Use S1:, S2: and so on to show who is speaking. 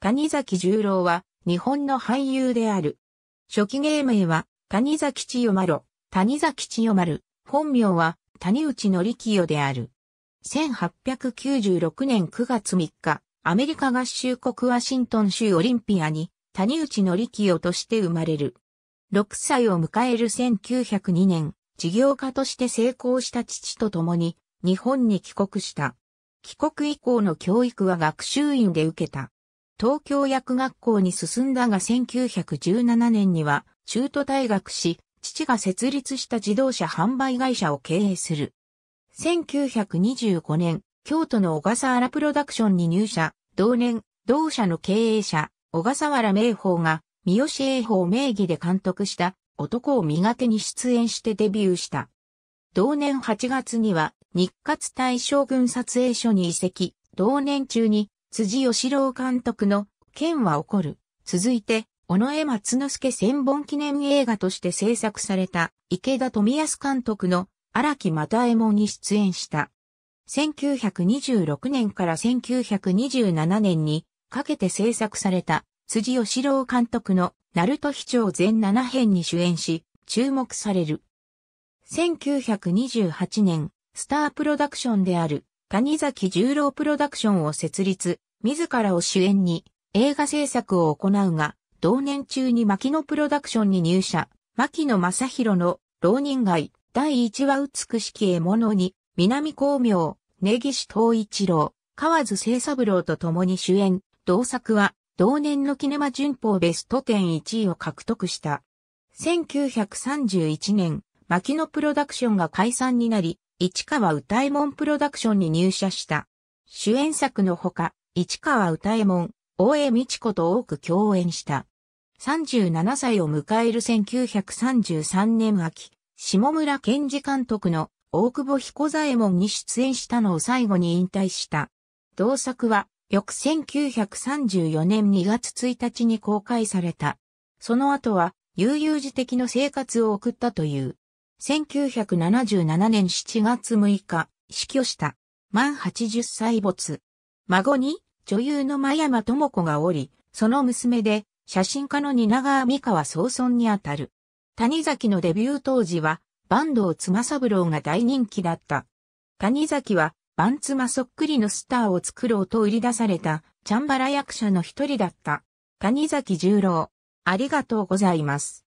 S1: 谷崎十郎は日本の俳優である。初期芸名は谷崎千代丸、谷崎千代丸、本名は谷内力清である。1896年9月3日、アメリカ合衆国ワシントン州オリンピアに谷内力清として生まれる。6歳を迎える1902年、事業家として成功した父と共に日本に帰国した。帰国以降の教育は学習院で受けた。東京薬学校に進んだが1917年には中途退学し、父が設立した自動車販売会社を経営する。1925年、京都の小笠原プロダクションに入社、同年、同社の経営者、小笠原明法が、三好英法名義で監督した男を磨けに出演してデビューした。同年8月には日活大将軍撮影所に移籍、同年中に辻義郎監督の、剣は起こる。続いて、尾上松之助千本記念映画として制作された、池田富康監督の、荒木又右衛門に出演した。1926年から1927年にかけて制作された辻義郎監督のナルト秘長全7編に主演し、注目される。1928年、スタープロダクションである谷崎十郎プロダクションを設立、自らを主演に映画制作を行うが、同年中に牧野プロダクションに入社、牧野正宏の浪人街第1話美しき獲物に、南光明、根岸東一郎、河津清三郎と共に主演、同作は同年のキネマ旬報ベスト10 1位を獲得した。1931年、牧野プロダクションが解散になり、市川歌右衛門プロダクションに入社した。主演作のほか、市川歌右衛門、大江美智子と多く共演した。37歳を迎える1933年秋、下村健二監督の大久保彦左衛門に出演したのを最後に引退した。同作は、翌1934年2月1日に公開された。その後は、悠々自適の生活を送ったという。1977年7月6日、死去した。満80歳没。孫に、女優の真山智子がおり、その娘で、写真家の蜷川美香は早村にあたる。谷崎のデビュー当時は、坂東妻三郎が大人気だった。谷崎は、番妻そっくりのスターを作ろうと売り出された、チャンバラ役者の一人だった。谷崎十郎。ありがとうございます。